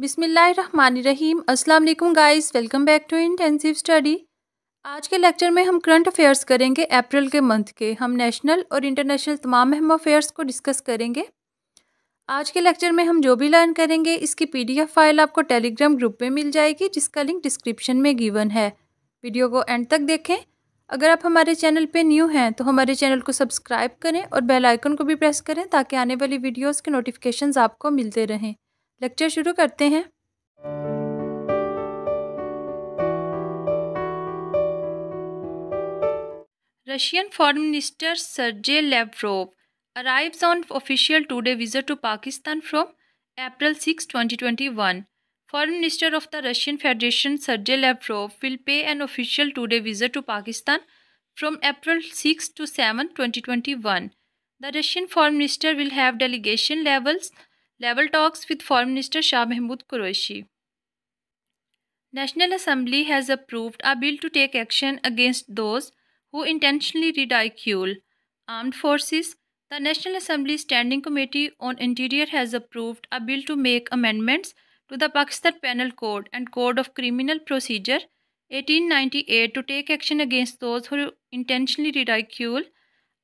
बिसमीम् अल्लाम guys welcome back to intensive study आज के लेक्चर में हम करंट अफेयर्स करेंगे अप्रैल के मंथ के हम नेशनल और इंटरनेशनल तमाम अहम अफेयर्स को डिस्कस करेंगे आज के लेक्चर में हम जो भी लर्न करेंगे इसकी पीडीएफ फाइल आपको टेलीग्राम ग्रुप में मिल जाएगी जिसका लिंक डिस्क्रिप्शन में गिवन है वीडियो को एंड तक देखें अगर आप हमारे चैनल पे न्यू हैं तो हमारे चैनल को सब्सक्राइब करें और बेल आइकन को भी प्रेस करें ताकि आने वाली वीडियोस के नोटिफिकेशंस आपको मिलते रहें लेक्चर शुरू करते हैं Russian foreign minister Sergey Lavrov arrives on official two day visit to Pakistan from April twenty 2021. Foreign minister of the Russian Federation Sergey Lavrov will pay an official two day visit to Pakistan from April 6 to 7, 2021. The Russian foreign minister will have delegation levels Level talks with Foreign Minister Shah Mahmood Qureshi. National Assembly has approved a bill to take action against those who intentionally ridicule armed forces. The National Assembly Standing Committee on Interior has approved a bill to make amendments to the Pakistan Penal Code and Code of Criminal Procedure 1898 to take action against those who intentionally ridicule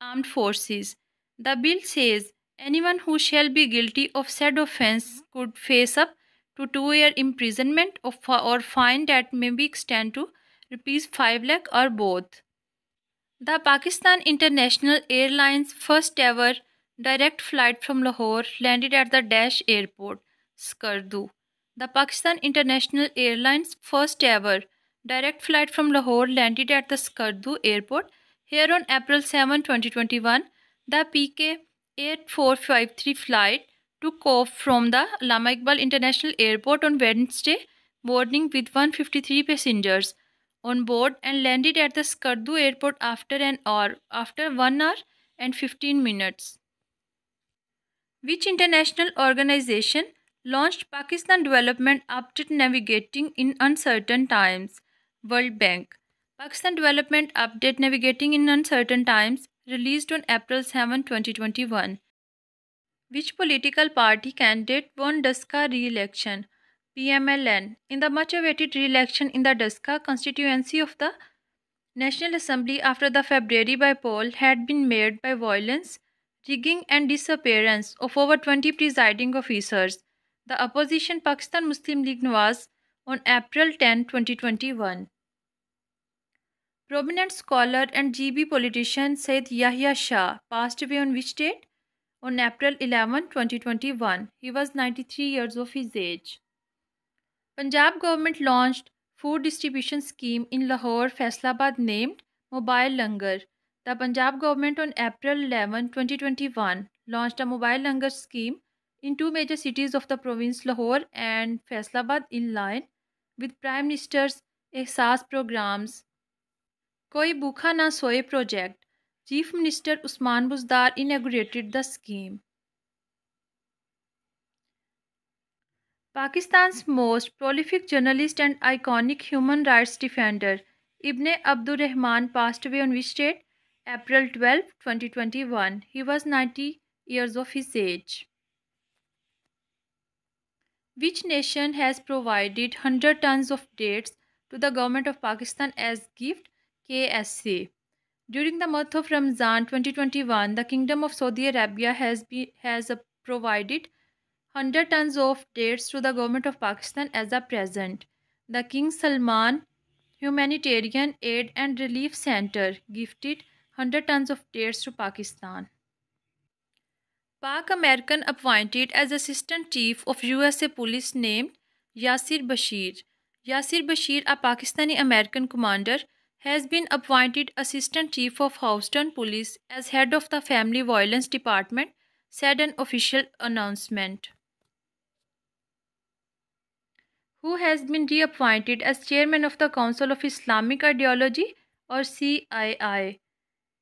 armed forces. The bill says Anyone who shall be guilty of said offence could face up to two year imprisonment or fine that may be extended to rupees 5 lakh or both. The Pakistan International Airlines first ever direct flight from Lahore landed at the Dash Airport, Skardu. The Pakistan International Airlines first ever direct flight from Lahore landed at the Skardu Airport here on April 7, 2021. The PK 8453 flight took off from the Lama Iqbal International Airport on Wednesday morning with 153 passengers on board and landed at the Skardu airport after an hour after 1 hour and 15 minutes. Which international organization launched Pakistan Development Update Navigating in Uncertain Times? World Bank. Pakistan Development Update Navigating in Uncertain Times released on April 7, 2021. Which political party candidate won Daska re-election? PMLN in the much awaited re-election in the Daska constituency of the National Assembly after the February by poll had been made by violence, rigging and disappearance of over 20 presiding officers. The opposition Pakistan Muslim League was on April 10, 2021. Prominent scholar and GB politician Syed Yahya Shah passed away on which date? On April 11, 2021. He was 93 years of his age. Punjab government launched food distribution scheme in Lahore, Faisalabad named Mobile Langar. The Punjab government on April 11, 2021 launched a mobile langar scheme in two major cities of the province Lahore and Faisalabad in line with Prime Minister's Ehsas programs कोई भूखा ना सोए project chief minister Usman Buzdar inaugurated the scheme Pakistan most prolific journalist and iconic human rights defender Ibne Abdul Rahman passed away on which date April twelve twenty twenty he was ninety years of his age which nation has provided hundred tons of dates to the government of Pakistan as gift KSC. During the month of Ramzan 2021, the Kingdom of Saudi Arabia has, be, has uh, provided 100 tons of dates to the government of Pakistan as a present. The King Salman Humanitarian Aid and Relief Center gifted 100 tons of dates to Pakistan. Pak American appointed as Assistant Chief of USA Police named Yasir Bashir. Yasir Bashir, a Pakistani American commander, has been appointed Assistant Chief of Houston Police as head of the Family Violence Department, said an official announcement. Who has been reappointed as chairman of the Council of Islamic Ideology or CII?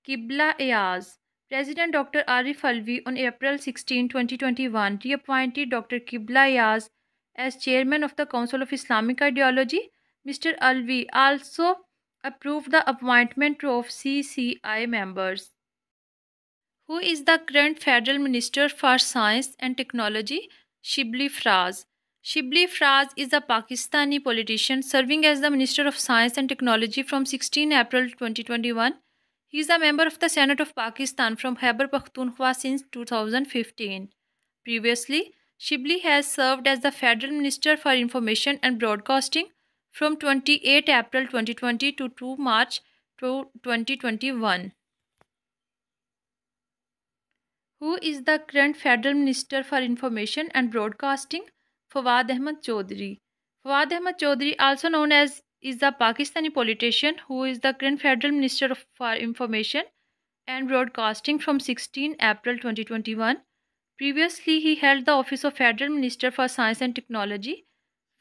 Kibla Ayaz. President Dr. Arif Alvi on April 16, 2021 reappointed Dr. Kibla Ayaz as chairman of the Council of Islamic Ideology. Mr. Alvi also Approved the appointment of CCI members. Who is the current Federal Minister for Science and Technology? Shibli Fraz. Shibli Fraz is a Pakistani politician serving as the Minister of Science and Technology from 16 April 2021. He is a member of the Senate of Pakistan from Khyber Pakhtunkhwa since 2015. Previously, Shibli has served as the Federal Minister for Information and Broadcasting from 28 April 2020 to 2 March 2021. Who is the current Federal Minister for Information and Broadcasting? Fawad Ahmad Chaudhry. Fawad Ahmad Chaudhry, also known as is a Pakistani politician who is the current Federal Minister for Information and Broadcasting from 16 April 2021. Previously, he held the office of Federal Minister for Science and Technology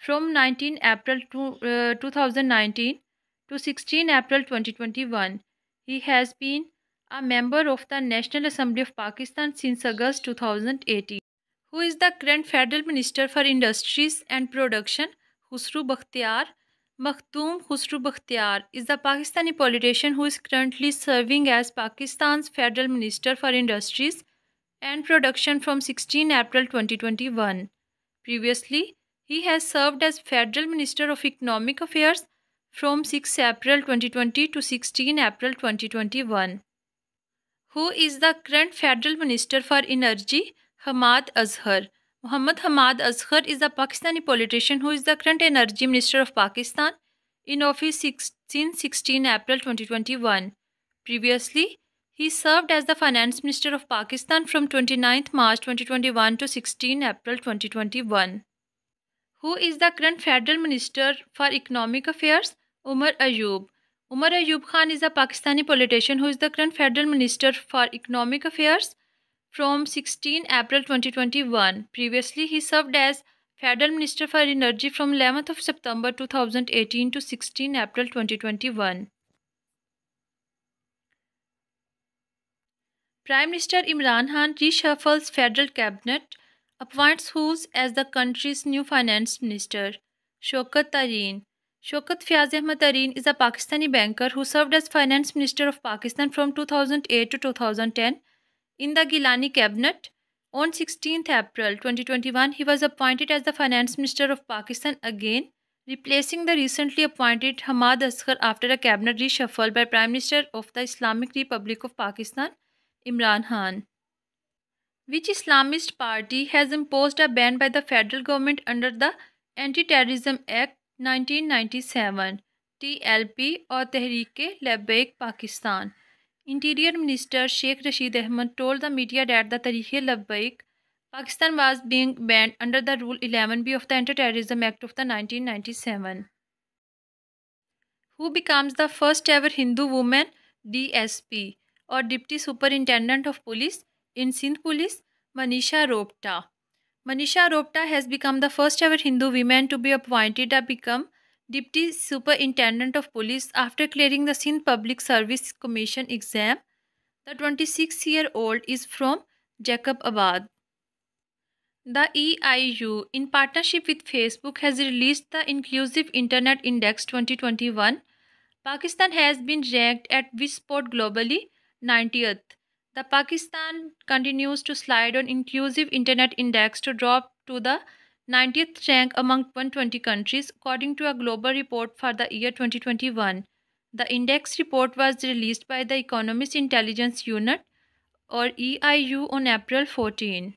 from 19 April to, uh, 2019 to 16 April 2021. He has been a member of the National Assembly of Pakistan since August 2018, who is the current Federal Minister for Industries and Production, Husru Bakhtiar. Makhtoom Husru Bakhtiar is the Pakistani politician who is currently serving as Pakistan's Federal Minister for Industries and Production from 16 April 2021. Previously, he has served as Federal Minister of Economic Affairs from 6 April 2020 to 16 April 2021. Who is the current Federal Minister for Energy? Hamad Azhar. Muhammad Hamad Azhar is a Pakistani politician who is the current Energy Minister of Pakistan in office 16 16 April 2021. Previously, he served as the Finance Minister of Pakistan from 29 March 2021 to 16 April 2021. Who is the current Federal Minister for Economic Affairs? Umar Ayub. Umar Ayub Khan is a Pakistani politician who is the current Federal Minister for Economic Affairs from 16 April 2021. Previously, he served as Federal Minister for Energy from 11th of September 2018 to 16 April 2021. Prime Minister Imran Khan reshuffles federal cabinet appoints Hughes as the country's new finance minister. Shokat Tareen Shokat Fiaz Ahmed Tareen is a Pakistani banker who served as finance minister of Pakistan from 2008 to 2010 in the Gilani cabinet. On 16 April 2021, he was appointed as the finance minister of Pakistan again, replacing the recently appointed Hamad Asghar after a cabinet reshuffle by Prime Minister of the Islamic Republic of Pakistan, Imran Khan which Islamist party has imposed a ban by the federal government under the Anti-Terrorism Act 1997 TLP or Tehreek-e-Labbaik Pakistan. Interior Minister Sheikh Rashid Ahmed told the media that the Tehreek-e-Labbaik Pakistan was being banned under the Rule 11B of the Anti-Terrorism Act of the 1997. Who becomes the first ever Hindu woman DSP or Deputy Superintendent of Police in Sindh Police, Manisha Ropta. Manisha Ropta has become the first ever Hindu woman to be appointed to become Deputy Superintendent of Police after clearing the Sindh Public Service Commission exam. The 26 year old is from Jacobabad. The EIU, in partnership with Facebook, has released the Inclusive Internet Index 2021. Pakistan has been ranked at which spot globally? 90th. The Pakistan continues to slide on inclusive internet index to drop to the 90th rank among 120 countries according to a global report for the year 2021. The index report was released by the Economist Intelligence Unit or EIU on April 14.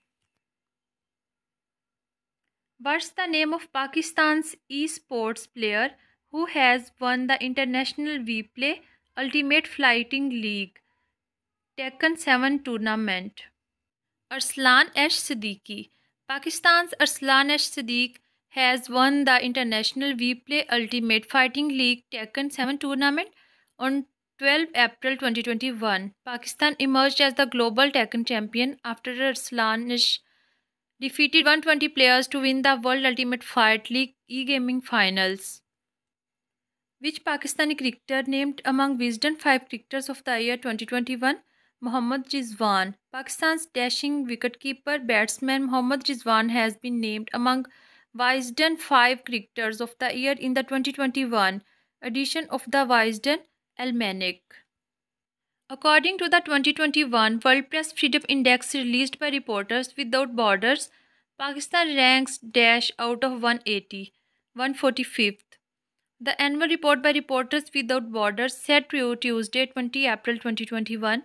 What's the name of Pakistan's esports player who has won the International V Play Ultimate Fighting League? Taken seven tournament Arslan Ash Siddiqui. Pakistan's Arslan Ash Siddiq has won the International We Play Ultimate Fighting League Tekken 7 tournament on 12 April 2021. Pakistan emerged as the global Tekken champion after Arslan Ash defeated 120 players to win the World Ultimate Fight League e-gaming finals. Which Pakistani cricketer named among Wisdom 5 cricketers of the year 2021? Mohammad Rizwan. Pakistan's dashing wicketkeeper batsman Mohammad Rizwan has been named among Wisden 5 Cricketers of the Year in the 2021 edition of the Wisden Almanac. According to the 2021 World Press Freedom Index released by Reporters Without Borders, Pakistan ranks dash out of 180, 145th. The annual report by Reporters Without Borders said to Tuesday, 20 April 2021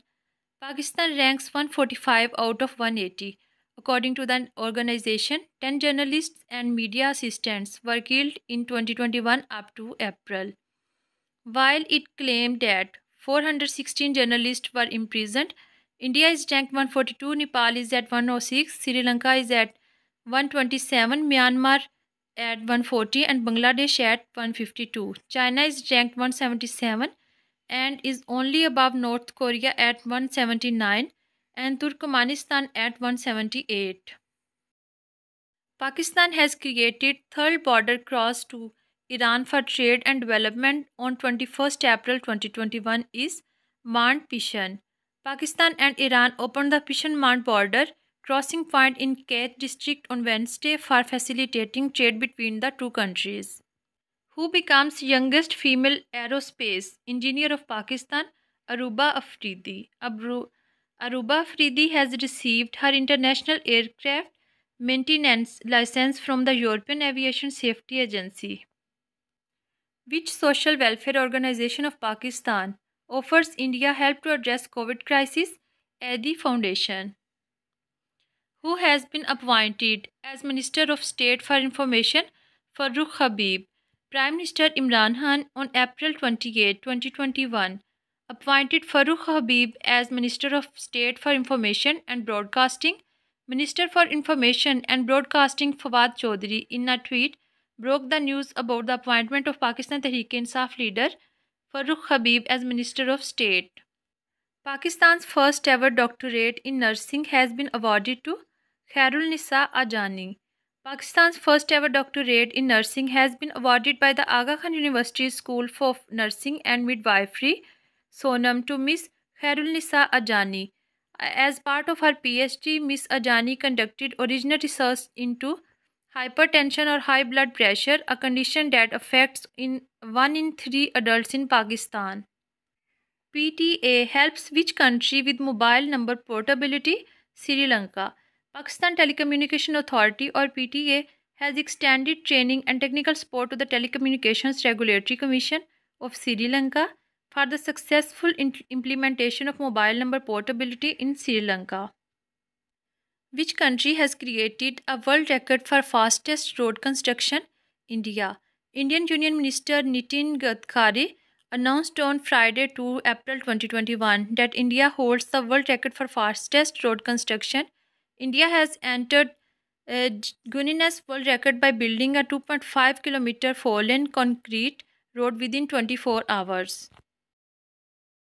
Pakistan ranks 145 out of 180. According to the organization, 10 journalists and media assistants were killed in 2021 up to April. While it claimed that 416 journalists were imprisoned, India is ranked 142, Nepal is at 106, Sri Lanka is at 127, Myanmar at 140, and Bangladesh at 152. China is ranked 177, and is only above North Korea at 179 and Turkmenistan at 178. Pakistan has created third border cross to Iran for trade and development on 21st April 2021 is Mand Pishan. Pakistan and Iran opened the Pishan Mand border crossing point in Khet district on Wednesday for facilitating trade between the two countries who becomes youngest female aerospace engineer of Pakistan, Aruba Afridi. Abru- Aruba Afridi has received her international aircraft maintenance license from the European Aviation Safety Agency. Which social welfare organization of Pakistan offers India help to address COVID crisis? ADI Foundation. Who has been appointed as Minister of State for Information? Farooq Habib. Prime Minister Imran Khan on April 28, 2021, appointed Farooq Habib as Minister of State for Information and Broadcasting. Minister for Information and Broadcasting Fawad Chaudhry, in a tweet, broke the news about the appointment of Pakistan Tehreek Insaf leader Farooq Habib as Minister of State. Pakistan's first ever doctorate in nursing has been awarded to Khairul Nisa Ajani. Pakistan's first ever doctorate in nursing has been awarded by the Aga Khan University School for Nursing and Midwifery, Sonam, to Miss Khairul Nisa Ajani. As part of her PhD, Miss Ajani conducted original research into hypertension or high blood pressure, a condition that affects in 1 in 3 adults in Pakistan. PTA helps which country with mobile number portability? Sri Lanka. Pakistan Telecommunication Authority or PTA has extended training and technical support to the Telecommunications Regulatory Commission of Sri Lanka for the successful implementation of mobile number portability in Sri Lanka. Which country has created a world record for fastest road construction? India. Indian Union Minister Nitin Gadkari announced on Friday 2 April 2021 that India holds the world record for fastest road construction India has entered a Guinness World Record by building a 2.5 kilometer four-lane concrete road within 24 hours.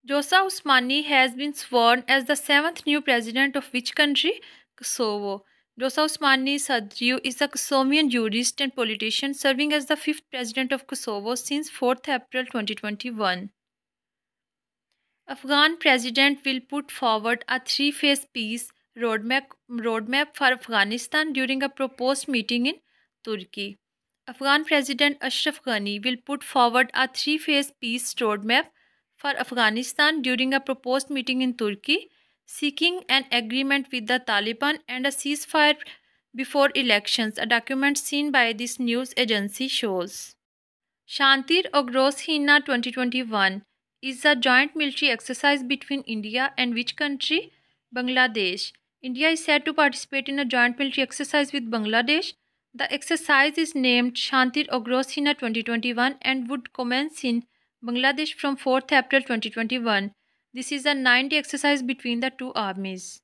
Josa Usmani has been sworn as the seventh new president of which country? Kosovo. Josa Usmani Sadriu is a Kosovian jurist and politician serving as the fifth president of Kosovo since 4th April 2021. Afghan president will put forward a three-phase peace roadmap, roadmap for Afghanistan during a proposed meeting in Turkey. Afghan President Ashraf Ghani will put forward a three phase peace roadmap for Afghanistan during a proposed meeting in Turkey, seeking an agreement with the Taliban and a ceasefire before elections, a document seen by this news agency shows. Shantir Ogros Hina 2021 is a joint military exercise between India and which country? Bangladesh. India is said to participate in a joint military exercise with Bangladesh. The exercise is named Shantir Ogrosina 2021 and would commence in Bangladesh from 4th April 2021. This is a 9-day exercise between the two armies.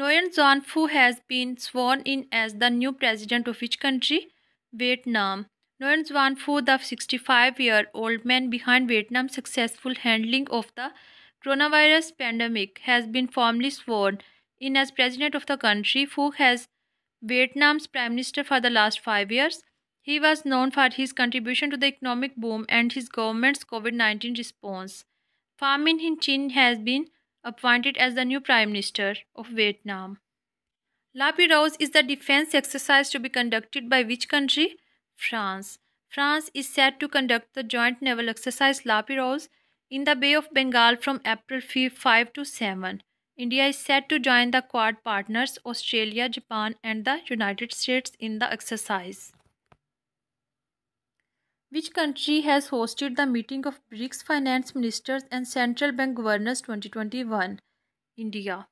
Nguyen Xuan Phu has been sworn in as the new president of which country? Vietnam. Nguyen Xuan Phu, the 65-year-old man behind Vietnam's successful handling of the coronavirus pandemic, has been formally sworn in as president of the country. Phu has Vietnam's prime minister for the last five years. He was known for his contribution to the economic boom and his government's COVID 19 response. Pham Minh Chin has been appointed as the new prime minister of Vietnam. La is the defense exercise to be conducted by which country? France. France is set to conduct the joint naval exercise La in the Bay of Bengal from April 5 to 7. India is set to join the Quad partners, Australia, Japan, and the United States in the exercise. Which country has hosted the meeting of BRICS finance ministers and central bank governors 2021? India.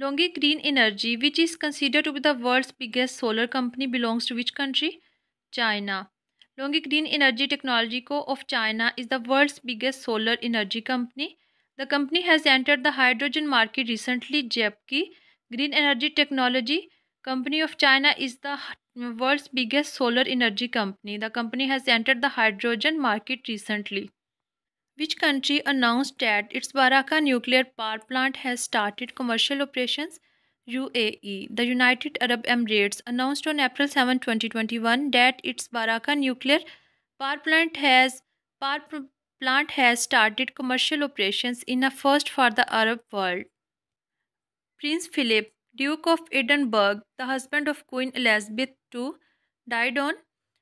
Longi Green Energy, which is considered to be the world's biggest solar company, belongs to which country? China. Longi Green Energy Technology Co. of China is the world's biggest solar energy company. The company has entered the hydrogen market recently. Jepki Green Energy Technology Company of China is the world's biggest solar energy company. The company has entered the hydrogen market recently. Which country announced that its Baraka nuclear power plant has started commercial operations? UAE, the United Arab Emirates, announced on April 7, 2021 that its Baraka nuclear power plant has power plant has started commercial operations in a first for the Arab world. Prince Philip, Duke of Edinburgh, the husband of Queen Elizabeth II, died on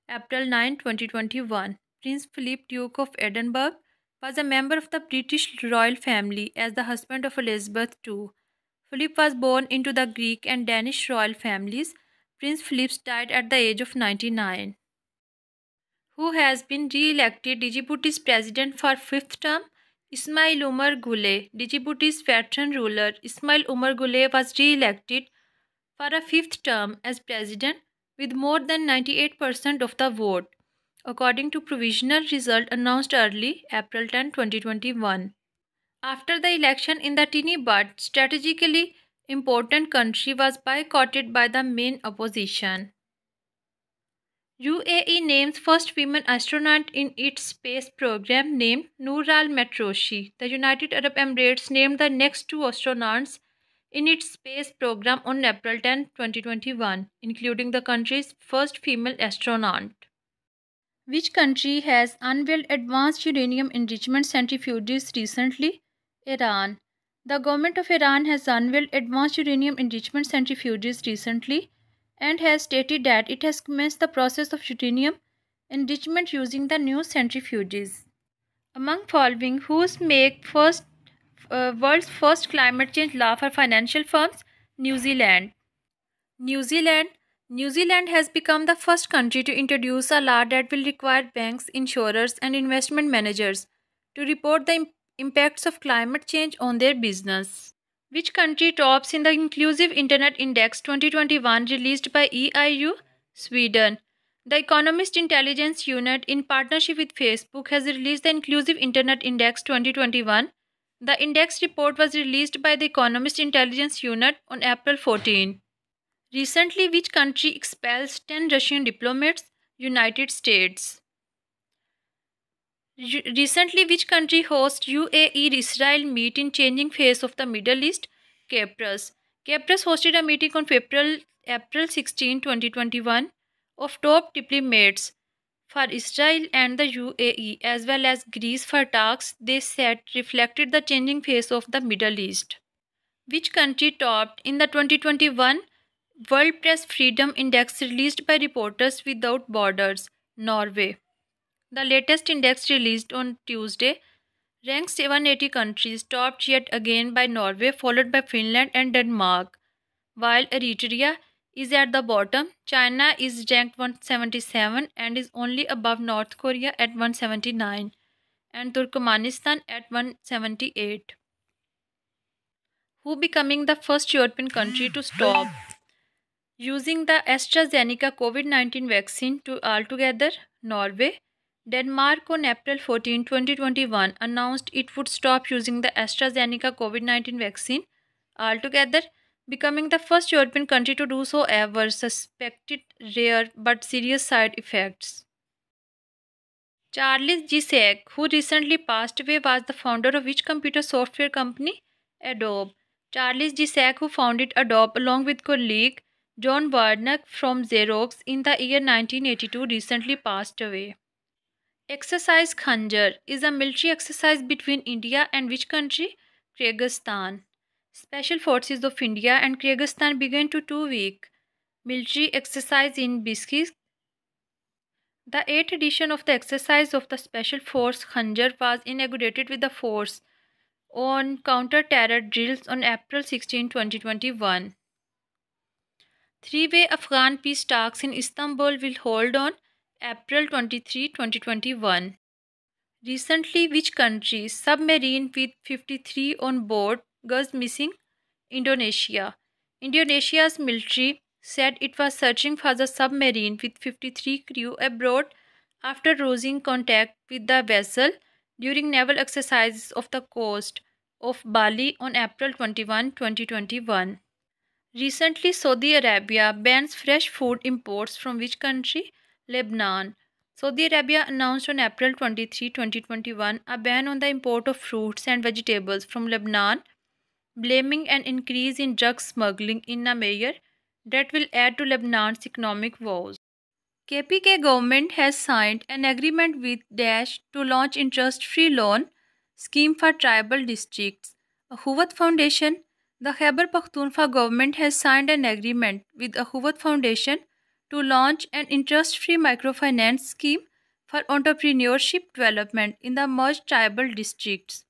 April 9, 2021. Prince Philip, Duke of Edinburgh, was a member of the British royal family as the husband of Elizabeth II. Philip was born into the Greek and Danish royal families. Prince Philip died at the age of 99 who has been re-elected Djiboutis president for fifth term. Ismail Omar Guleh, Djiboutis veteran ruler Ismail Omar Guleh was re-elected for a fifth term as president with more than 98% of the vote, according to provisional result announced early April 10, 2021. After the election in the teeny but strategically important country was boycotted by the main opposition. UAE names first women astronaut in its space program named Noor al Matroshi. The United Arab Emirates named the next two astronauts in its space program on April 10, 2021, including the country's first female astronaut. Which country has unveiled advanced uranium enrichment centrifuges recently? Iran. The government of Iran has unveiled advanced uranium enrichment centrifuges recently and has stated that it has commenced the process of uranium enrichment using the new centrifuges. Among following, who's make first uh, world's first climate change law for financial firms? New Zealand. New Zealand New Zealand has become the first country to introduce a law that will require banks, insurers, and investment managers to report the impacts of climate change on their business. Which country tops in the Inclusive Internet Index 2021 released by EIU? Sweden. The Economist Intelligence Unit, in partnership with Facebook, has released the Inclusive Internet Index 2021. The index report was released by the Economist Intelligence Unit on April 14. Recently, which country expels 10 Russian diplomats? United States. Recently, which country hosts UAE Israel meet in changing face of the Middle East? Cyprus. Cyprus hosted a meeting on April, April 16, 2021 of top diplomats for Israel and the UAE as well as Greece for talks they said reflected the changing face of the Middle East. Which country topped in the 2021 World Press Freedom Index released by Reporters Without Borders? Norway. The latest index released on Tuesday ranks 780 countries, topped yet again by Norway, followed by Finland and Denmark. While Eritrea is at the bottom, China is ranked 177 and is only above North Korea at 179 and Turkmenistan at 178. Who becoming the first European country to stop using the AstraZeneca COVID 19 vaccine to altogether Norway, Denmark on April 14, 2021 announced it would stop using the AstraZeneca COVID-19 vaccine altogether, becoming the first European country to do so ever, suspected rare but serious side effects. Charles Gisek, who recently passed away, was the founder of which computer software company? Adobe. Charles Gisek, who founded Adobe along with colleague John Warnock from Xerox in the year 1982, recently passed away. Exercise Khanjar is a military exercise between India and which country? Kyrgyzstan. Special forces of India and Kyrgyzstan began to two-week military exercise in Biskis. The eighth edition of the exercise of the Special Force Khanjar was inaugurated with the force on counter-terror drills on April 16, 2021. Three-way Afghan peace talks in Istanbul will hold on April 23, 2021. Recently, which country submarine with 53 on board goes missing? Indonesia. Indonesia's military said it was searching for the submarine with 53 crew abroad after losing contact with the vessel during naval exercises off the coast of Bali on April 21, 2021. Recently, Saudi Arabia bans fresh food imports from which country? Lebanon. Saudi Arabia announced on April 23, 2021, a ban on the import of fruits and vegetables from Lebanon, blaming an increase in drug smuggling in a mayor that will add to Lebanon's economic woes. KPK government has signed an agreement with Dash to launch interest-free loan scheme for tribal districts. Ahuvat Foundation The Khyber Pakhtunkhwa government has signed an agreement with Ahuvat Foundation to launch an interest free microfinance scheme for entrepreneurship development in the merged tribal districts,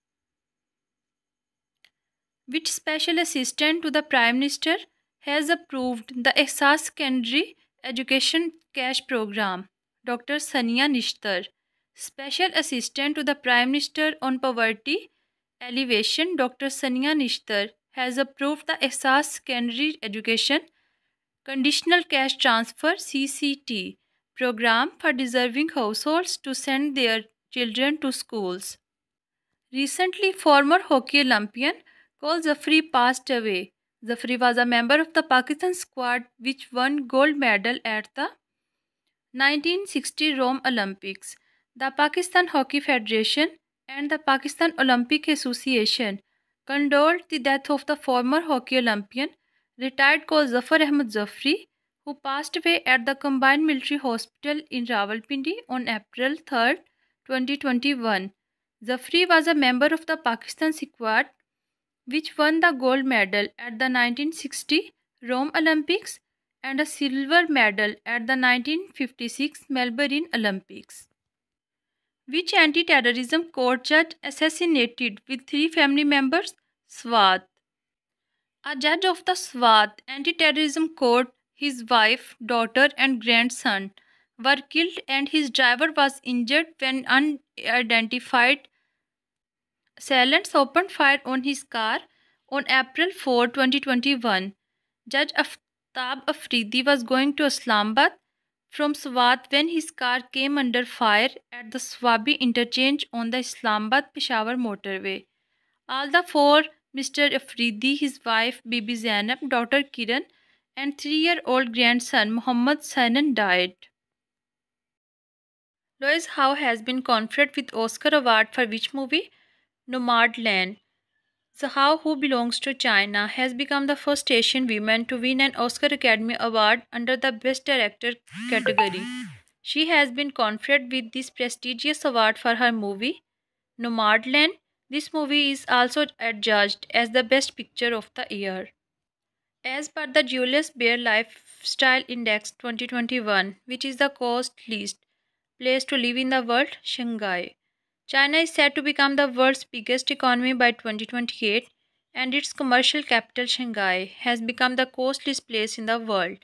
which special assistant to the Prime Minister has approved the Exas Secondary Education Cash Program. Dr. Sania Nishtar, Special Assistant to the Prime Minister on Poverty Elevation, Dr. Sania Nishtar, has approved the Exas Secondary Education Conditional Cash Transfer CCT program for deserving households to send their children to schools. Recently, former hockey Olympian Kol Zafri passed away. Zafri was a member of the Pakistan squad which won gold medal at the 1960 Rome Olympics. The Pakistan Hockey Federation and the Pakistan Olympic Association condoled the death of the former hockey Olympian retired coach Zafar Ahmad Zafri, who passed away at the Combined Military Hospital in Rawalpindi on April 3, 2021. Zafri was a member of the Pakistan squad, which won the gold medal at the 1960 Rome Olympics and a silver medal at the 1956 Melbourne Olympics. Which anti terrorism court judge assassinated with three family members? Swat. A judge of the Swat anti terrorism court, his wife, daughter, and grandson were killed, and his driver was injured when unidentified assailants opened fire on his car on April 4, 2021. Judge Aftab Afridi was going to Islamabad from Swat when his car came under fire at the Swabi interchange on the Islamabad Peshawar motorway. All the four Mr. Afridi, his wife Bibi Zainab, daughter Kiran, and three-year-old grandson Muhammad Sanan died. Lois Howe has been conferred with Oscar Award for which movie? Nomadland. Zahao, who belongs to China, has become the first Asian woman to win an Oscar Academy Award under the Best Director category. She has been conferred with this prestigious award for her movie Nomadland, this movie is also adjudged as the best picture of the year. As per the Julius Bear Lifestyle Index 2021, which is the costliest place to live in the world, Shanghai. China is said to become the world's biggest economy by 2028, and its commercial capital, Shanghai, has become the costliest place in the world.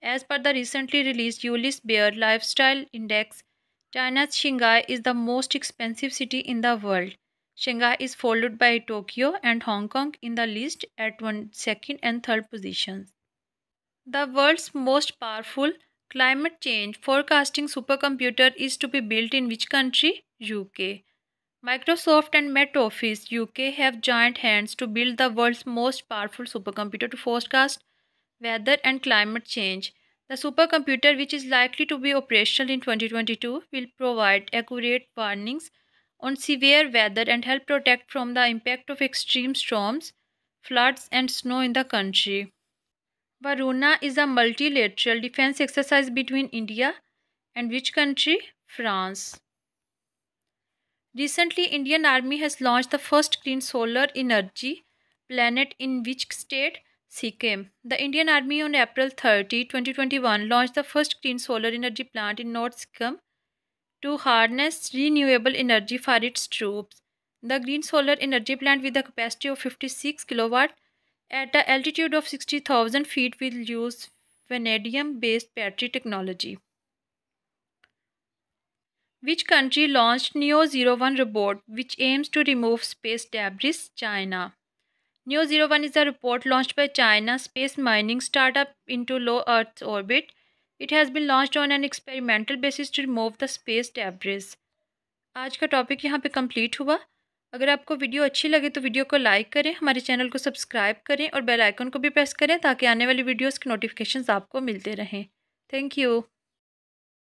As per the recently released Julius Bear Lifestyle Index, China's Shanghai is the most expensive city in the world. Shanghai is followed by Tokyo and Hong Kong in the list at one second and third positions. The world's most powerful climate change forecasting supercomputer is to be built in which country? UK. Microsoft and Met Office UK have joined hands to build the world's most powerful supercomputer to forecast weather and climate change. The supercomputer, which is likely to be operational in 2022, will provide accurate warnings on severe weather and help protect from the impact of extreme storms, floods, and snow in the country. Varuna is a multilateral defense exercise between India and which country? France. Recently, Indian Army has launched the first green solar energy planet in which state? Sikkim. The Indian Army on April 30, 2021 launched the first green solar energy plant in North Sikkim to harness renewable energy for its troops. The green solar energy plant with a capacity of 56 kilowatt at an altitude of 60,000 feet will use vanadium-based battery technology. Which country launched Neo-01 robot which aims to remove space debris? China. Neo-01 is a robot launched by China space mining startup into low Earth orbit it has been launch on an experimental basis to remove the space debris आज का topic यहाँ पे complete हुआ अगर आपको video अच्छी लगे तो वीडियो को लाइक करें हमारे चैनल को सब्सक्राइब करें और बेल आइकन को भी प्रेस करें ताकि आने वाली वीडियोस की नोटिफिकेशंस आपको मिलते रहें थैंक यू